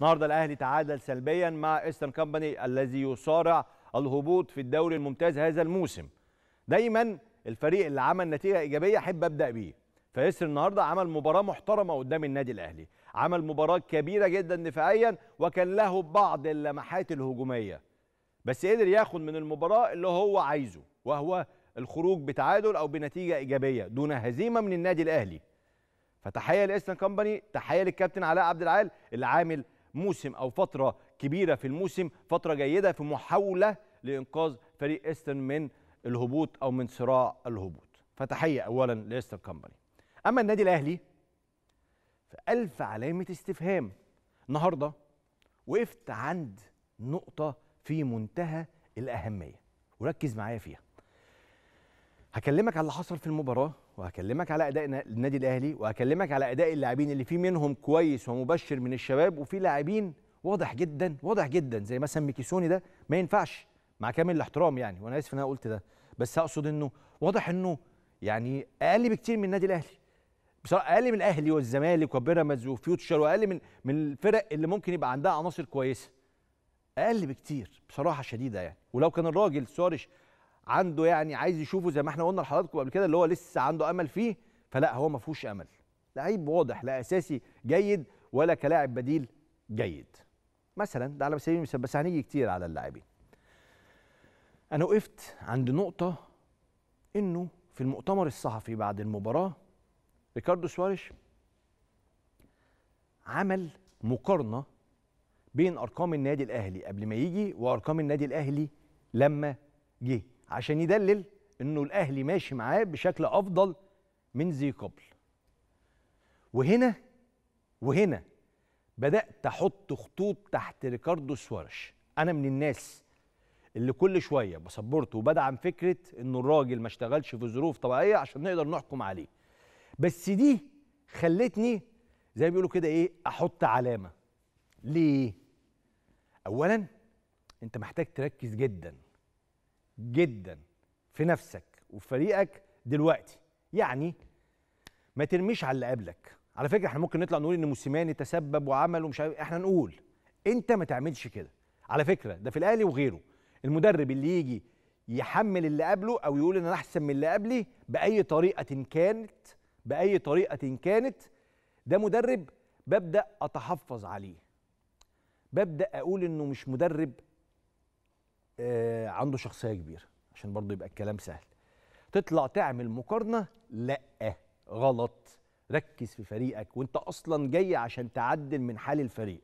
النهارده الاهلي تعادل سلبيا مع ايسترن كمباني الذي يصارع الهبوط في الدوري الممتاز هذا الموسم دايما الفريق اللي عمل نتيجه ايجابيه احب ابدا بيه فيسر النهارده عمل مباراه محترمه قدام النادي الاهلي عمل مباراه كبيره جدا دفاعيا وكان له بعض اللمحات الهجوميه بس قدر ياخد من المباراه اللي هو عايزه وهو الخروج بتعادل او بنتيجه ايجابيه دون هزيمه من النادي الاهلي فتحيه لايسترن كمباني، تحيه للكابتن علاء عبد العال اللي عامل موسم او فتره كبيره في الموسم فتره جيده في محاوله لانقاذ فريق ايسترن من الهبوط او من صراع الهبوط فتحيه اولا لايسترن كمباني اما النادي الاهلي فالف علامه استفهام النهارده وقفت عند نقطه في منتهى الاهميه وركز معايا فيها هكلمك على اللي حصل في المباراه وهكلمك على اداء النادي الاهلي وهكلمك على اداء اللاعبين اللي في منهم كويس ومبشر من الشباب وفي لاعبين واضح جدا واضح جدا زي مثلا ميكيسوني ده ما ينفعش مع كامل الاحترام يعني وانا اسف ان انا قلت ده بس اقصد انه واضح انه يعني اقل بكتير من النادي الاهلي بصراحه اقل من الاهلي والزمالك وبيراميدز وفيوتشر واقل من من الفرق اللي ممكن يبقى عندها عناصر كويسه اقل بكتير بصراحه شديده يعني ولو كان الراجل سواريش عنده يعني عايز يشوفه زي ما احنا قلنا لحضراتكم قبل كده اللي هو لسه عنده امل فيه فلا هو ما فيهوش امل لعيب واضح لا اساسي جيد ولا كلاعب بديل جيد مثلا ده على سبيل المثال بس هنيجي كتير على اللاعبين انا وقفت عند نقطه انه في المؤتمر الصحفي بعد المباراه ريكاردو سواريش عمل مقارنه بين ارقام النادي الاهلي قبل ما يجي وارقام النادي الاهلي لما جه عشان يدلل انه الاهلي ماشي معاه بشكل افضل من زي قبل وهنا وهنا بدات احط خطوط تحت ريكاردو سوارش انا من الناس اللي كل شويه بصبرته وبدعم فكره انه الراجل ما اشتغلش في ظروف طبيعيه عشان نقدر نحكم عليه بس دي خلتني زي ما بيقولوا كده ايه احط علامه ليه اولا انت محتاج تركز جدا جدا في نفسك وفي فريقك دلوقتي يعني ما ترميش على اللي قبلك على فكره احنا ممكن نطلع نقول ان موسيماني تسبب وعمل ومش عارف إيه. احنا نقول انت ما تعملش كده على فكره ده في الاهلي وغيره المدرب اللي يجي يحمل اللي قبله او يقول ان انا احسن من اللي قبلي باي طريقه كانت باي طريقه كانت ده مدرب ببدا اتحفظ عليه ببدا اقول انه مش مدرب آه، عنده شخصيه كبيره عشان برضه يبقى الكلام سهل تطلع تعمل مقارنه لا غلط ركز في فريقك وانت اصلا جاي عشان تعدل من حال الفريق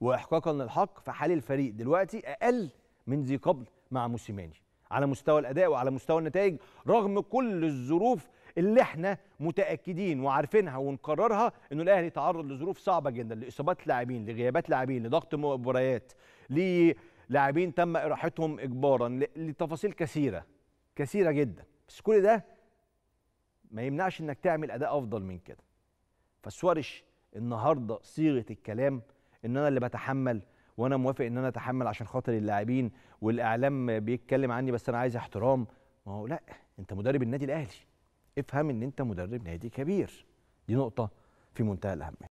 واحقاقا للحق فحال الفريق دلوقتي اقل من ذي قبل مع موسيماني على مستوى الاداء وعلى مستوى النتائج رغم كل الظروف اللي احنا متاكدين وعارفينها ونقررها انه الاهلي تعرض لظروف صعبه جدا لاصابات لاعبين لغيابات لاعبين لضغط مباريات ل لاعبين تم اراحتهم اجبارا لتفاصيل كثيره كثيره جدا بس كل ده ما يمنعش انك تعمل اداء افضل من كده فسوارش النهارده صيغه الكلام ان انا اللي بتحمل وانا موافق ان انا اتحمل عشان خاطر اللاعبين والاعلام بيتكلم عني بس انا عايز احترام ما هو لا انت مدرب النادي الاهلي افهم ان انت مدرب نادي كبير دي نقطه في منتهى الاهميه